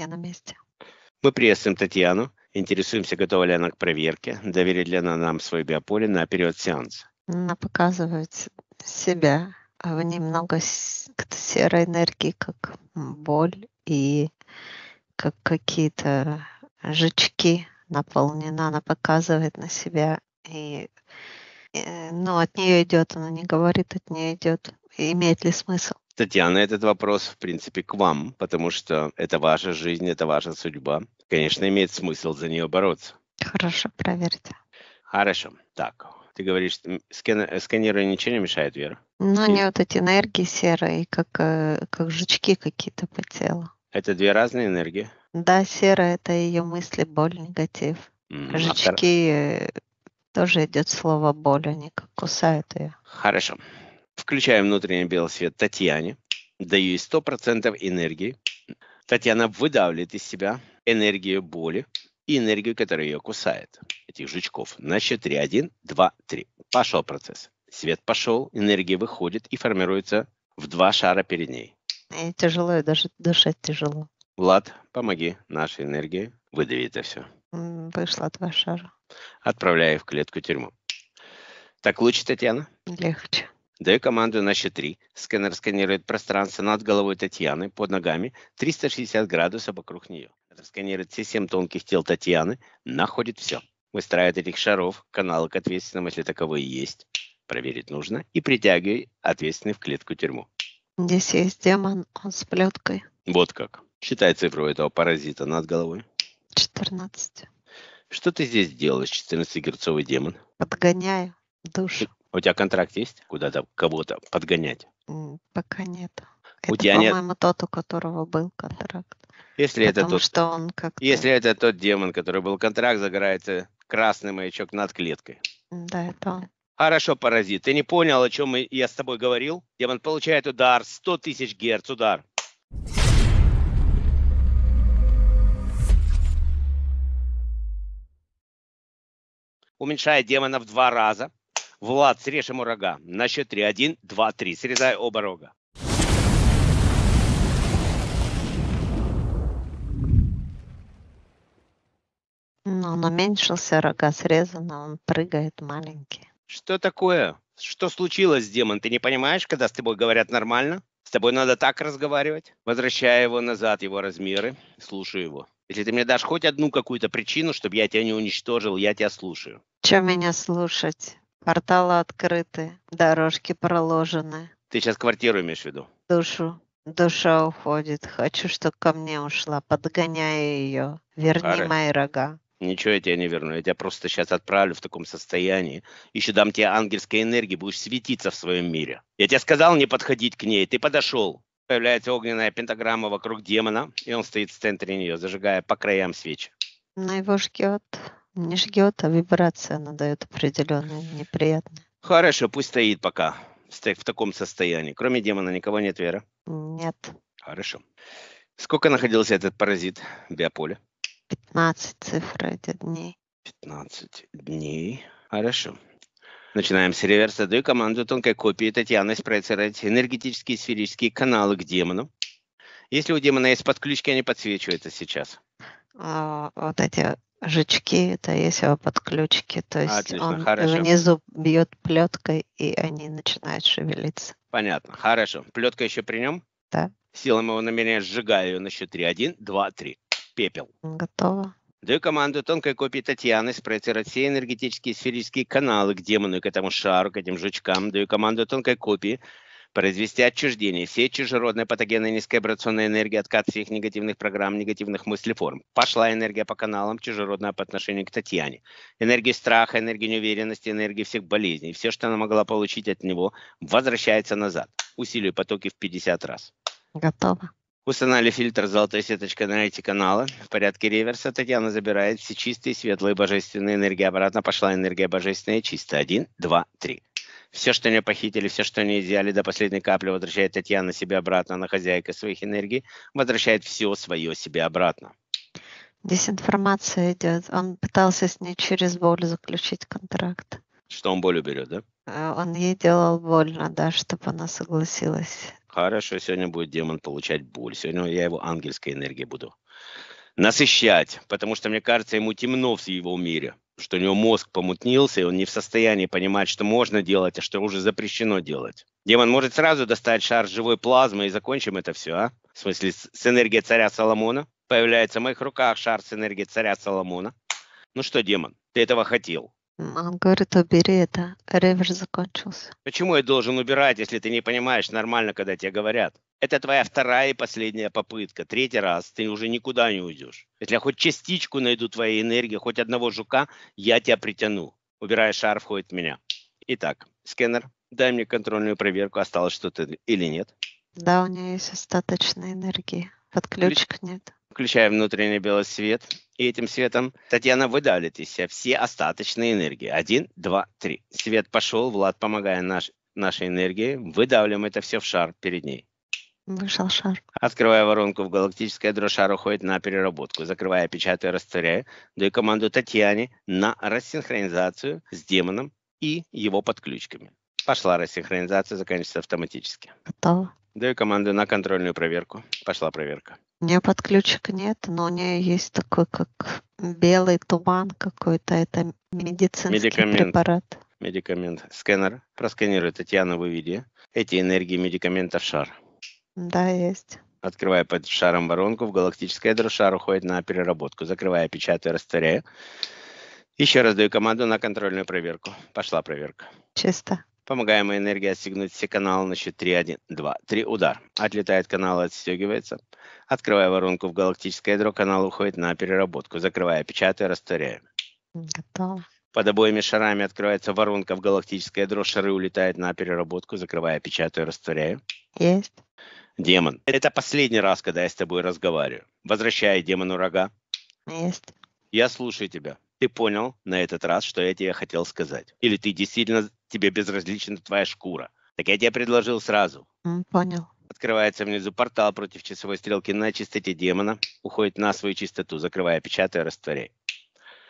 Я на месте. Мы приветствуем Татьяну. Интересуемся, готова ли она к проверке, доверит ли она нам свой биополе на период сеанса. Она показывает себя, в ней много серой энергии, как боль и как какие-то жучки наполнена, она показывает на себя и, и э, ну, от нее идет, она не говорит, от нее идет. Имеет ли смысл? Татьяна, этот вопрос, в принципе, к вам, потому что это ваша жизнь, это ваша судьба. Конечно, имеет смысл за нее бороться. Хорошо, проверьте. Хорошо. Так, ты говоришь, скен... сканирование ничего не мешает, Вера? Ну, они вот эти энергии серые, как, э, как жучки какие-то по телу. Это две разные энергии? Да, серая – это ее мысли, боль, негатив. Mm-hmm. Жучки а втор... Э, тоже идет слово боль, они как кусают ее. Хорошо. Включаем внутренний белый свет Татьяне. Даю ей 100% энергии. Татьяна выдавливает из себя энергию боли и энергию, которая ее кусает, этих жучков. На счет 3. 1, 2, 3. Пошел процесс. Свет пошел, энергия выходит и формируется в два шара перед ней. И тяжело, и даже дышать тяжело. Влад, помоги нашей энергии. Выдави это все. Вышла два шара. Отправляю в клетку тюрьму. Так лучше, Татьяна? Легче. Даю команду на счет 3. Сканер сканирует пространство над головой Татьяны, под ногами, 360 градусов вокруг нее. Сканирует все 7 тонких тел Татьяны, находит все. Выстраивает этих шаров, каналы к ответственным, если таковые есть. Проверить нужно и притягивает ответственный в клетку тюрьму. Здесь есть демон, с плеткой. Вот как. Считай цифру этого паразита над головой. 14. Что ты здесь делаешь, 14-герцовый демон? Подгоняю душу. У тебя контракт есть куда-то кого-то подгонять? Пока нет. Это, у тебя по-моему, нет... тот, у которого был контракт. Если это тот, что он как -то... если это тот демон, который был контракт, загорается красный маячок над клеткой. Да, это он. Хорошо, паразит. Ты не понял, о чем я с тобой говорил? Демон получает удар 100 тысяч герц, удар. Уменьшает демона в два раза. Влад, срежь ему рога. На счет три, один, два, три, Срезай оба рога. Ну, но он уменьшился, рога срезана, он прыгает маленький. Что такое? Что случилось, демон? Ты не понимаешь, когда с тобой говорят нормально? С тобой надо так разговаривать, возвращая его назад, его размеры, слушаю его. Если ты мне дашь хоть одну какую-то причину, чтобы я тебя не уничтожил, я тебя слушаю. Чем меня слушать? Порталы открыты, дорожки проложены. Ты сейчас квартиру имеешь в виду? Душу. Душа уходит. Хочу, чтобы ко мне ушла. Подгоняй ее. Верни Ары. мои рога. Ничего я тебя не верну. Я тебя просто сейчас отправлю в таком состоянии. Еще дам тебе ангельской энергии. Будешь светиться в своем мире. Я тебе сказал не подходить к ней. Ты подошел. Появляется огненная пентаграмма вокруг демона. И он стоит в центре нее, зажигая по краям свечи. На его жгет. Не жгет, а вибрация она дает определенная, неприятная. Хорошо, пусть стоит пока в таком состоянии. Кроме демона никого нет, Вера? Нет. Хорошо. Сколько находился этот паразит в биополе? 15 цифр эти дней. 15 дней. Хорошо. Начинаем с реверса. Даю команду тонкой копии Татьяны спроецировать энергетические сферические каналы к демону. Если у демона есть подключки, они подсвечиваются сейчас. А, вот эти жучки, это есть его подключки, то есть Отлично, он хорошо. внизу бьет плеткой, и они начинают шевелиться. Понятно, хорошо. Плетка еще при нем? Да. Сила моего намерения сжигаю ее на счет 3. 1, 2, 3. Пепел. Готово. Даю команду тонкой копии Татьяны спроецировать все энергетические сферические каналы к демону и к этому шару, к этим жучкам. Даю команду тонкой копии произвести отчуждение все чужеродные патогены низкой вибрационной энергии, откат всех негативных программ, негативных мыслей, форм. Пошла энергия по каналам, чужеродная по отношению к Татьяне. Энергия страха, энергия неуверенности, энергия всех болезней. Все, что она могла получить от него, возвращается назад. Усилию потоки в 50 раз. Готово. установили фильтр «Золотая сеточка» на эти каналы. В порядке реверса Татьяна забирает все чистые, светлые, божественные энергии. Обратно пошла энергия божественная, чистая. Один, два, три. Все, что они похитили, все, что они изъяли до последней капли, возвращает Татьяна себе обратно, она хозяйка своих энергий, возвращает все свое себе обратно. Дезинформация идет. Он пытался с ней через боль заключить контракт. Что он боль берет, да? Э, он ей делал больно, да, чтобы она согласилась. Хорошо, сегодня будет демон получать боль. Сегодня я его ангельской энергией буду насыщать, потому что, мне кажется, ему темно в его мире что у него мозг помутнился, и он не в состоянии понимать, что можно делать, а что уже запрещено делать. Демон может сразу достать шар живой плазмы и закончим это все, а? В смысле, с энергией царя Соломона. Появляется в моих руках шар с энергией царя Соломона. Ну что, демон, ты этого хотел. Он говорит, убери это, Реверс закончился. Почему я должен убирать, если ты не понимаешь нормально, когда тебе говорят? Это твоя вторая и последняя попытка. Третий раз ты уже никуда не уйдешь. Если я хоть частичку найду твоей энергии, хоть одного жука, я тебя притяну. Убирая шар, входит в меня. Итак, Скеннер, дай мне контрольную проверку, осталось что-то или нет. Да, у нее есть остаточная энергия. Подключек Включ... нет. Включаем внутренний белый свет и этим светом Татьяна выдалит из себя все остаточные энергии. Один, два, три. Свет пошел, Влад, помогая наш, нашей энергии, выдавливаем это все в шар перед ней. Вышел шар. Открывая воронку в галактическое ядро, шар уходит на переработку. Закрывая, печатая, растворяя, даю команду Татьяне на рассинхронизацию с демоном и его подключками. Пошла рассинхронизация, заканчивается автоматически. Готово. Даю команду на контрольную проверку. Пошла проверка. У нее подключек нет, но у нее есть такой, как белый туман какой-то. Это медицинский Медикамент. препарат. Медикамент. Скэнер. Просканируй, Татьяна, выведи эти энергии медикаментов шар. Да, есть. Открывая под шаром воронку, в галактическое ядро шар уходит на переработку. Закрывая, печатаю, растворяю. Еще раз даю команду на контрольную проверку. Пошла проверка. Чисто. Помогаемая энергия отстегнуть все каналы на счет 3, 1, 2, 3. Удар. Отлетает канал, отстегивается. Открывая воронку в галактическое ядро, канал уходит на переработку. Закрывая, печатая, растворяю. Готово. Под обоими шарами открывается воронка в галактическое ядро. Шары улетают на переработку. Закрывая, печатаю, растворяю. Есть. Демон. Это последний раз, когда я с тобой разговариваю. Возвращай демону рога. Есть. Я слушаю тебя. Ты понял на этот раз, что я тебе хотел сказать? Или ты действительно тебе безразлична твоя шкура. Так я тебе предложил сразу. Понял. Открывается внизу портал против часовой стрелки на чистоте демона. Уходит на свою чистоту, закрывая, печатая, растворяй.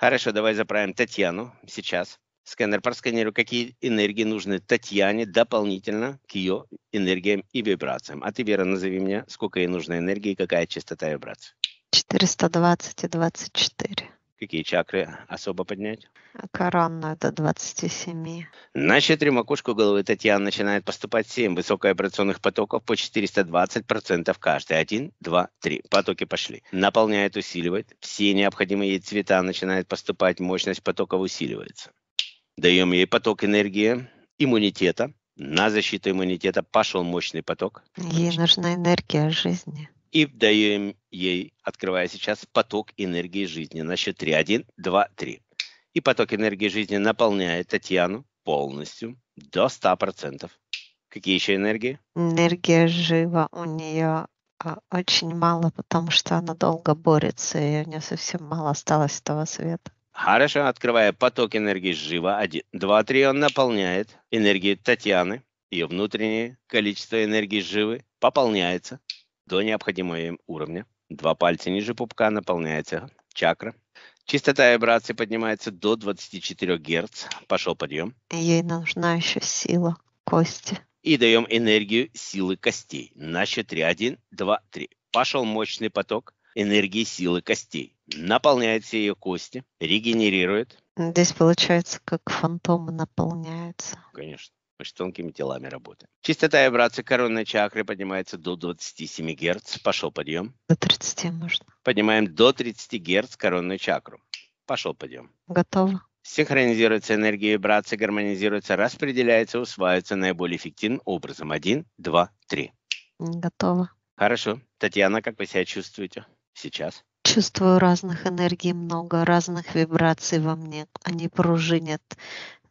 Хорошо, давай заправим Татьяну сейчас. Сканер просканируй, какие энергии нужны Татьяне дополнительно к ее энергиям и вибрациям. А ты, Вера, назови мне, сколько ей нужно энергии и какая частота вибрации? 420 и 24. Какие чакры особо поднять? А Коронную это 27. На четыре макушку головы Татьяна начинает поступать 7 высокоабрационных потоков по 420% каждый. 1, 2, 3. Потоки пошли. Наполняет, усиливает. Все необходимые ей цвета начинают поступать. Мощность потоков усиливается. Даем ей поток энергии, иммунитета. На защиту иммунитета пошел мощный поток. Ей нужна энергия жизни и даем ей, открывая сейчас, поток энергии жизни на счет 3. 1, 2, 3. И поток энергии жизни наполняет Татьяну полностью до 100%. Какие еще энергии? Энергия жива у нее а, очень мало, потому что она долго борется, и у нее совсем мало осталось этого света. Хорошо, открывая поток энергии жива, 1, 2, 3, он наполняет энергией Татьяны, ее внутреннее количество энергии живы пополняется до необходимого им уровня. Два пальца ниже пупка наполняется чакра. Частота вибрации поднимается до 24 Гц. Пошел подъем. Ей нужна еще сила кости. И даем энергию силы костей. На счет 3. 1, 2, 3. Пошел мощный поток энергии силы костей. Наполняется ее кости, регенерирует. Здесь получается, как фантомы наполняются. Конечно. Мы с тонкими телами работаем. Частота вибрации коронной чакры поднимается до 27 Гц. Пошел подъем. До 30 можно. Поднимаем до 30 Гц коронную чакру. Пошел подъем. Готово. Синхронизируется энергия вибрации, гармонизируется, распределяется, усваивается наиболее эффективным образом. Один, два, три. Готово. Хорошо. Татьяна, как вы себя чувствуете сейчас? Чувствую разных энергий много, разных вибраций во мне. Они пружинят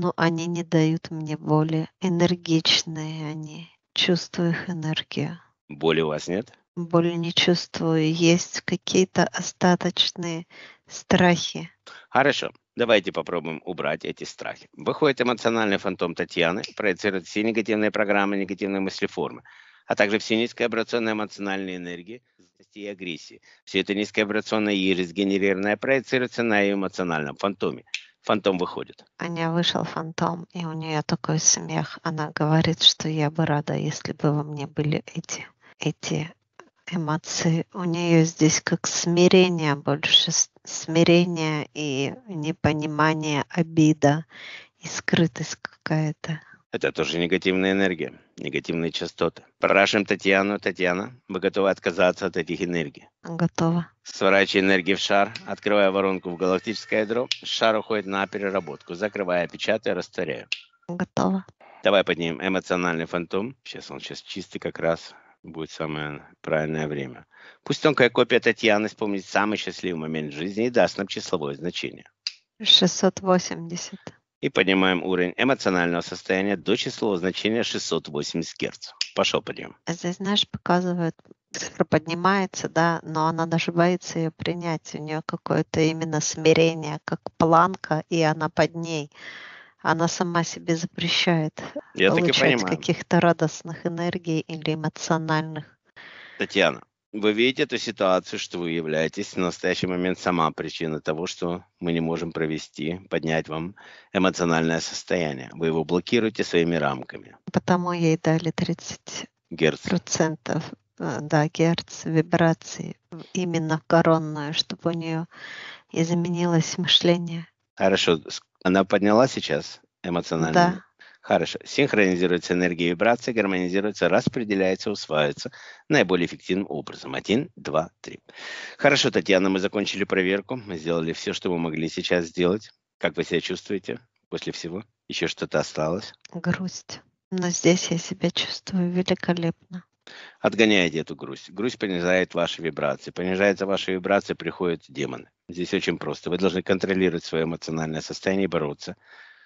но они не дают мне боли. Энергичные они. Чувствую их энергию. Боли у вас нет? Боли не чувствую. Есть какие-то остаточные страхи. Хорошо. Давайте попробуем убрать эти страхи. Выходит эмоциональный фантом Татьяны, проецирует все негативные программы, негативные мыслеформы, а также все низковибрационные эмоциональные энергии и агрессии. Все это низковибрационная ересь, сгенерированная, проецируется на ее эмоциональном фантоме – Фантом выходит. Аня вышел фантом, и у нее такой смех. Она говорит, что я бы рада, если бы во мне были эти, эти эмоции. У нее здесь как смирение больше, смирение и непонимание, обида и скрытость какая-то. Это тоже негативная энергия, негативные частоты. Прашим Татьяну. Татьяна, вы готовы отказаться от этих энергий? Готова. Сворачивая энергии в шар, открывая воронку в галактическое ядро, шар уходит на переработку, закрывая, печатая, растворяю. Готова. Давай поднимем эмоциональный фантом. Сейчас он сейчас чистый как раз будет самое правильное время. Пусть тонкая копия Татьяны вспомнит самый счастливый момент жизни и даст нам числовое значение. 680 и поднимаем уровень эмоционального состояния до числового значения 680 Гц. Пошел подъем. Здесь, знаешь, показывают, цифра поднимается, да, но она даже боится ее принять. У нее какое-то именно смирение, как планка, и она под ней. Она сама себе запрещает Я получать каких-то радостных энергий или эмоциональных. Татьяна, вы видите эту ситуацию, что вы являетесь в настоящий момент сама причина того, что мы не можем провести, поднять вам эмоциональное состояние. Вы его блокируете своими рамками. Потому ей дали 30 герц. процентов э, да, герц вибрации именно в коронную, чтобы у нее изменилось мышление. Хорошо. Она подняла сейчас эмоционально? Да. Хорошо. Синхронизируется энергия и вибрация, гармонизируется, распределяется, усваивается наиболее эффективным образом. Один, два, три. Хорошо, Татьяна, мы закончили проверку. Мы сделали все, что мы могли сейчас сделать. Как вы себя чувствуете после всего? Еще что-то осталось? Грусть. Но здесь я себя чувствую великолепно. Отгоняете эту грусть. Грусть понижает ваши вибрации. Понижается ваши вибрации, приходят демоны. Здесь очень просто. Вы должны контролировать свое эмоциональное состояние и бороться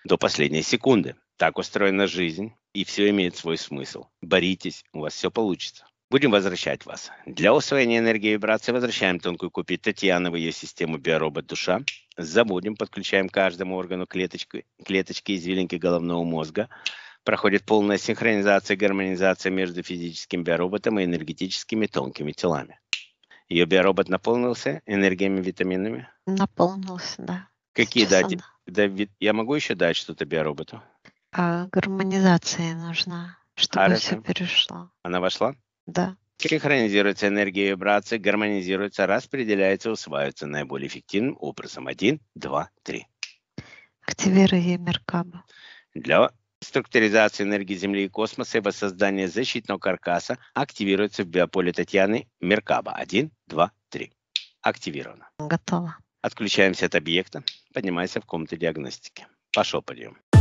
до последней секунды. Так устроена жизнь, и все имеет свой смысл. Боритесь, у вас все получится. Будем возвращать вас. Для усвоения энергии и вибрации возвращаем тонкую копию Татьяны в ее систему биоробот душа. Заводим, подключаем каждому органу клеточки, клеточки извилинки головного мозга. Проходит полная синхронизация и гармонизация между физическим биороботом и энергетическими тонкими телами. Ее биоробот наполнился энергиями, витаминами? Наполнился, да. Какие Сейчас дать? Да, я могу еще дать что-то биороботу? А гармонизация нужна, чтобы Хорошо. все перешло. Она вошла? Да. Синхронизируется энергия вибрации, гармонизируется, распределяется, усваивается наиболее эффективным образом. Один, два, три. Активируй Меркаба. Для структуризации энергии Земли и космоса и воссоздания защитного каркаса активируется в биополе Татьяны Меркаба. Один, два, три. Активировано. Готово. Отключаемся от объекта, поднимаемся в комнату диагностики. Пошел подъем.